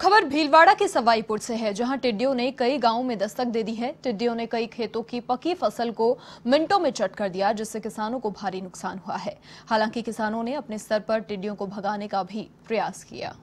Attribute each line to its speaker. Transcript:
Speaker 1: खबर भीलवाड़ा के सवाईपुर से है जहां टिड्डियों ने कई गांवों में दस्तक दे दी है टिड्डियों ने कई खेतों की पकी फसल को मिनटों में चट कर दिया जिससे किसानों को भारी नुकसान हुआ है हालांकि किसानों ने अपने स्तर पर टिड्डियों को भगाने का भी प्रयास किया